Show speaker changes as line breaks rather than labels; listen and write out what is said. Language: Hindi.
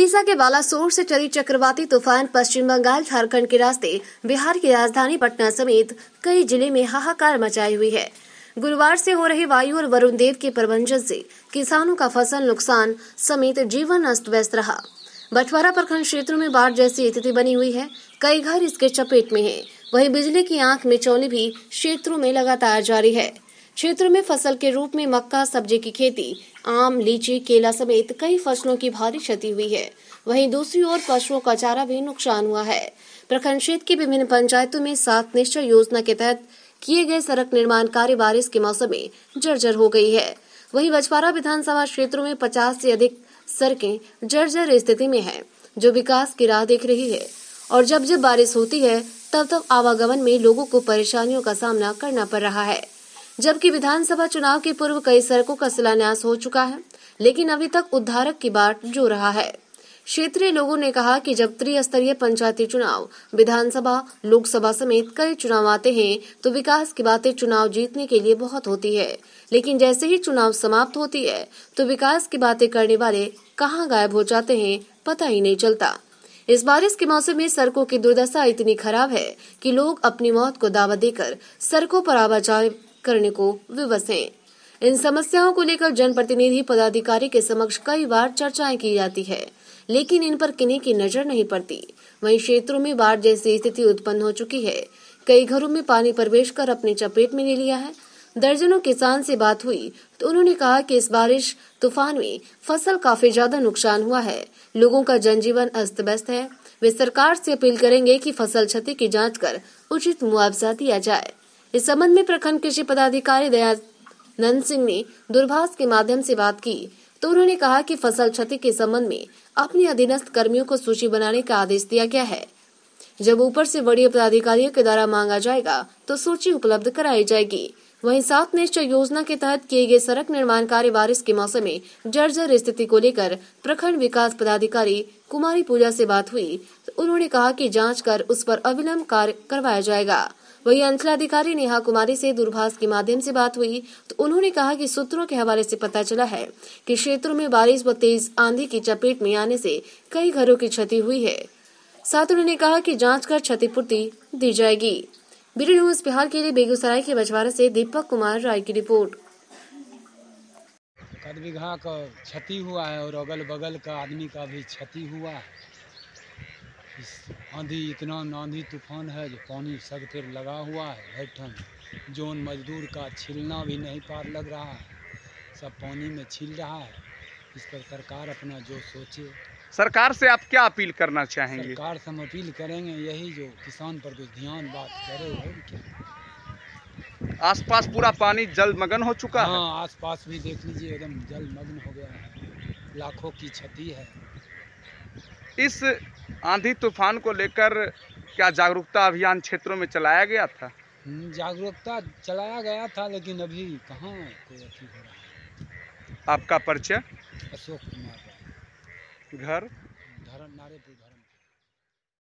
उड़ीसा के बालासोर से चली चक्रवाती तूफान पश्चिम बंगाल झारखंड के रास्ते बिहार की राजधानी पटना समेत कई जिले में हाहाकार मचाई हुई है गुरुवार से हो रही वायु और वरुण देव के प्रबंधन से किसानों का फसल नुकसान समेत जीवन अस्त व्यस्त रहा बछवारा प्रखंड क्षेत्र में बाढ़ जैसी स्थिति बनी हुई है कई घर इसके चपेट में है वही बिजली की आंख में चौली भी क्षेत्रों में लगातार जारी है क्षेत्र में फसल के रूप में मक्का सब्जी की खेती आम लीची केला समेत कई फसलों की भारी क्षति हुई है वहीं दूसरी ओर पशुओं का चारा भी नुकसान हुआ है प्रखंड क्षेत्र की विभिन्न पंचायतों में सात निश्चय योजना के तहत किए गए सड़क निर्माण कार्य बारिश के मौसम में जर्जर हो गई है वहीं बछवारा विधानसभा क्षेत्रों में पचास से अधिक सड़कें जर्जर स्थिति में है जो विकास की राह देख रही है और जब जब बारिश होती है तब तब आवागमन में लोगों को परेशानियों का सामना करना पड़ रहा है जबकि विधानसभा चुनाव के पूर्व कई सड़कों का शिलान्यास हो चुका है लेकिन अभी तक उद्धारक की बात जो रहा है क्षेत्रीय लोगों ने कहा कि जब त्रिस्तरीय पंचायती चुनाव विधानसभा लोकसभा समेत कई चुनाव आते हैं तो विकास की बातें चुनाव जीतने के लिए बहुत होती है लेकिन जैसे ही चुनाव समाप्त होती है तो विकास की बातें करने वाले कहाँ गायब हो जाते हैं पता ही नहीं चलता इस बारिश के मौसम में सड़कों की दुर्दशा इतनी खराब है कि लोग अपनी मौत को दावा देकर सड़कों पर आवाजाही करने को विवश है इन समस्याओं को लेकर जनप्रतिनिधि पदाधिकारी के समक्ष कई बार चर्चाएं की जाती है लेकिन इन पर किन्हीं की नजर नहीं पड़ती वहीं क्षेत्रों में बाढ़ जैसी स्थिति उत्पन्न हो चुकी है कई घरों में पानी प्रवेश कर अपने चपेट में ले लिया है दर्जनों किसान से बात हुई तो उन्होंने कहा कि इस बारिश तूफान में फसल काफी ज्यादा नुकसान हुआ है लोगों का जनजीवन अस्त व्यस्त है वे सरकार से अपील करेंगे कि फसल क्षति की जांच कर उचित मुआवजा दिया जाए इस संबंध में प्रखंड कृषि पदाधिकारी दयानंद सिंह ने दूरभाष के माध्यम से बात की तो उन्होंने कहा कि फसल क्षति के संबंध में अपने अधीनस्थ कर्मियों को सूची बनाने का आदेश दिया गया है जब ऊपर से बड़ी पदाधिकारियों के द्वारा मांगा जाएगा तो सूची उपलब्ध कराई जाएगी वहीं सात निश्चय योजना के तहत किए गए सड़क निर्माण कार्य बारिश के मौसम में जर्जर स्थिति को लेकर प्रखंड विकास पदाधिकारी कुमारी पूजा से बात हुई तो उन्होंने कहा कि जांच कर उस पर अविलंब कार्य करवाया जाएगा वहीं अंचलाधिकारी नेहा कुमारी से दूरभाष के माध्यम से बात हुई तो उन्होंने कहा कि सूत्रों के हवाले से पता चला है कि क्षेत्रों में बारिश व तेज आंधी की चपेट में आने से कई घरों की क्षति हुई है साथ उन्होंने कहा कि जांच कर क्षतिपूर्ति दी जाएगी बीटी न्यूज बिहार के लिए बेगूसराय के बछवाड़ा से दीपक कुमार राय की रिपोर्ट बीघा का क्षति हुआ है और अगल बगल का आदमी का भी क्षति हुआ है आंधी इतना आंधी तूफान है जो पानी सब फिर लगा हुआ है बैठन जोन मजदूर का छिलना भी नहीं पार लग रहा है सब पानी में छिल रहा है इस पर सरकार अपना जो सोचे सरकार से आप क्या अपील करना चाहेंगे सरकार से हम अपील करेंगे यही जो किसान पर कुछ ध्यान बात करे क्या आसपास पूरा पानी जलमग्न हो चुका हाँ, है हाँ आस भी देख लीजिए एकदम जलमग्न हो गया है लाखों की क्षति है इस आंधी तूफान को लेकर क्या जागरूकता अभियान क्षेत्रों में चलाया गया था हम्म, जागरूकता चलाया गया था लेकिन अभी कहाँ कोई हो रहा आपका परिचय अशोक कुमार घर धर्म नारेपुर धर्म